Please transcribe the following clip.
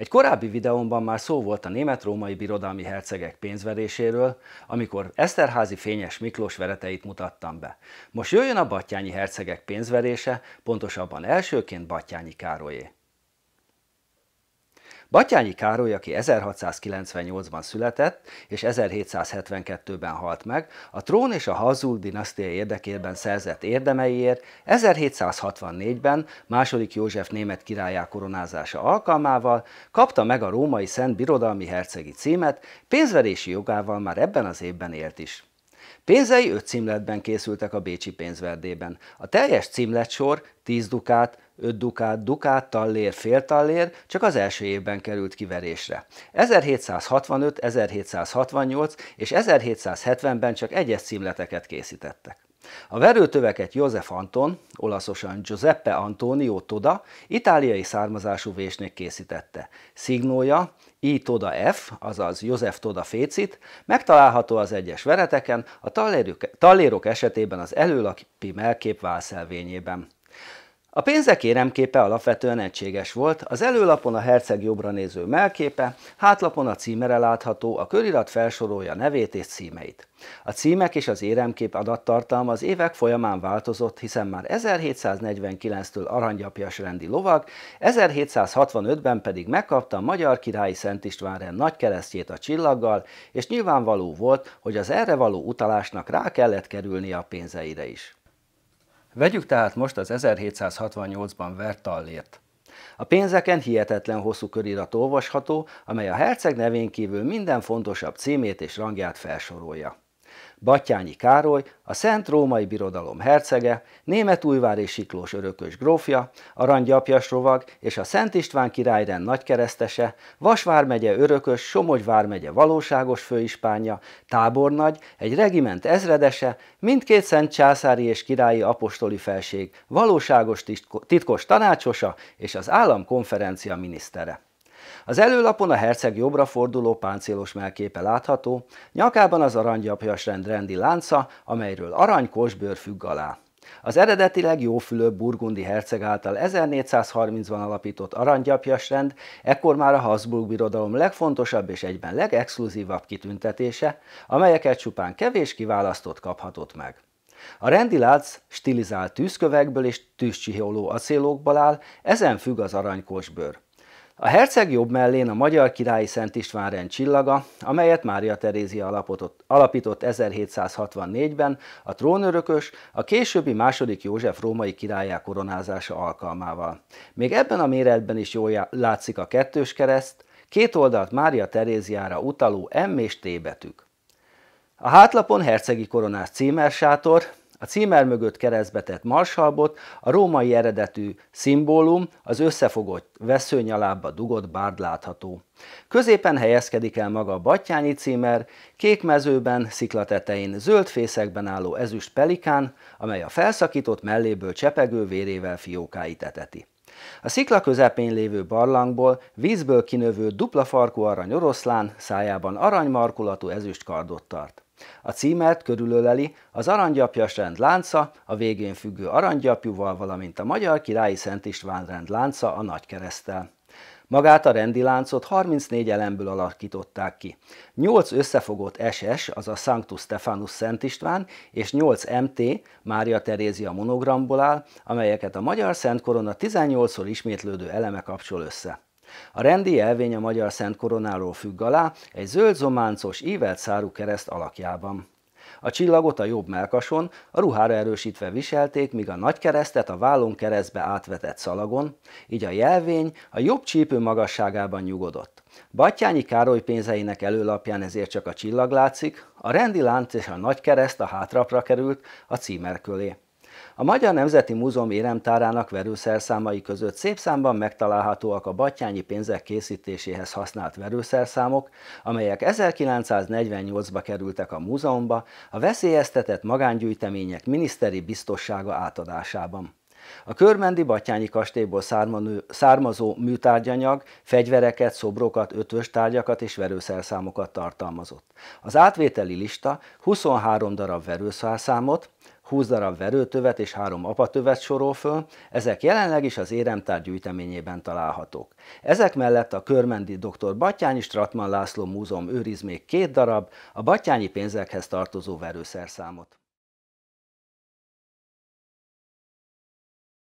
Egy korábbi videómban már szó volt a német-római birodalmi hercegek pénzveréséről, amikor Eszterházi Fényes Miklós vereteit mutattam be. Most jöjjön a battyányi hercegek pénzverése, pontosabban elsőként Battyányi Károlyé. Batyányi Károly, aki 1698-ban született és 1772-ben halt meg, a trón és a Hazul dinasztia érdekében szerzett érdemeiért 1764-ben második József német királyá koronázása alkalmával kapta meg a római szent birodalmi hercegi címet, pénzverési jogával már ebben az évben élt is. Pénzei öt címletben készültek a Bécsi pénzverdében. A teljes címletsor 10 dukát, 5 dukát, dukát, tallér, tallér csak az első évben került kiverésre. 1765, 1768 és 1770-ben csak egyes címleteket készítettek. A verőtöveket József Anton, olaszosan Giuseppe Antonio Toda, itáliai származású vésnek készítette. Szignója I. Toda F, azaz József Toda Fécit, megtalálható az egyes vereteken, a tallérok esetében az előlapi melkép válszelvényében. A pénzek éremképe alapvetően egységes volt, az előlapon a herceg jobbra néző melképe, hátlapon a címere látható, a körirat felsorolja nevét és címeit. A címek és az éremkép adattartalma az évek folyamán változott, hiszen már 1749-től aranyapjas rendi lovag, 1765-ben pedig megkapta a magyar királyi Szent Istvánren nagy keresztjét a csillaggal, és nyilvánvaló volt, hogy az erre való utalásnak rá kellett kerülnie a pénzeire is. Vegyük tehát most az 1768-ban vert tallért. A pénzeken hihetetlen hosszú körirat olvasható, amely a herceg nevén kívül minden fontosabb címét és rangját felsorolja. Batyányi Károly, a Szent Római Birodalom hercege, Németújvár és Siklós örökös grófja, Aranygyapjas rovag és a Szent István királyrend nagykeresztese, Vasvármegye örökös, Somogyvár megye valóságos főispánja, tábornagy, egy regiment ezredese, mindkét szent császári és királyi apostoli felség, valóságos titkos tanácsosa és az államkonferencia minisztere. Az előlapon a herceg jobbra forduló páncélos melképe látható, nyakában az aranygyapjas rendi lánca, amelyről aranykosbőr függ alá. Az eredetileg jófülő burgundi herceg által 1430-ban alapított rend, ekkor már a Habsburg birodalom legfontosabb és egyben legexkluzívabb kitüntetése, amelyeket csupán kevés kiválasztott kaphatott meg. A rendi lánc stilizált tűzkövekből és tűzcsiholó acélokból áll, ezen függ az aranykosbőr. A herceg jobb mellén a magyar királyi Szent István rend csillaga, amelyet Mária Terézia alapított 1764-ben, a trónörökös, a későbbi második József római királyá koronázása alkalmával. Még ebben a méretben is jól látszik a kettős kereszt, két oldalt Mária Teréziára utaló M és T betűk. A hátlapon hercegi koronás címersátor, a címer mögött tett marsalbot, a római eredetű szimbólum, az összefogott veszőny alába dugott bárd látható. Középen helyezkedik el maga a Battyányi címer, kék mezőben, sziklatetején, zöld fészekben álló ezüst pelikán, amely a felszakított melléből csepegő vérével fiókáit eteti. A szikla közepén lévő barlangból vízből kinövő dupla farkú arany oroszlán szájában aranymarkulatú ezüst kardot tart. A címert körülöleli az aranygyapjas rend lánca, a végén függő aranygyapjúval, valamint a Magyar Királyi Szent István rend lánca a keresztel. Magát a rendi láncot 34 elemből alakították ki. 8 összefogott SS, a Sanctus Stephanus Szent István, és 8 MT, Mária Terézia monogramból áll, amelyeket a Magyar Szent Korona 18-szor ismétlődő eleme kapcsol össze. A rendi elvény a Magyar Szent Koronáról függ alá, egy zöld zománcos, ívelt szárú kereszt alakjában. A csillagot a jobb melkason, a ruhára erősítve viselték, míg a nagy keresztet a vállon keresztbe átvetett szalagon, így a jelvény a jobb csípő magasságában nyugodott. Battyányi Károly pénzeinek előlapján ezért csak a csillag látszik, a rendi lánc és a nagy kereszt a hátrapra került a címerkölé. A Magyar Nemzeti Múzeum éremtárának verőszerszámai között szép számban megtalálhatóak a batyányi pénzek készítéséhez használt verőszerszámok, amelyek 1948-ba kerültek a múzeumba a veszélyeztetett magángyűjtemények miniszteri biztossága átadásában. A körmendi Batyányi kastélyból származó műtárgyanyag fegyvereket, szobrokat, ötös tárgyakat és verőszerszámokat tartalmazott. Az átvételi lista 23 darab verőszerszámot, 20 darab verőtövet és 3 apatövet sorol föl, ezek jelenleg is az éremtár gyűjteményében találhatók. Ezek mellett a körmendi dr. Batyányi Stratman László Múzeum őriz még két darab, a Batyányi pénzekhez tartozó verőszerszámot.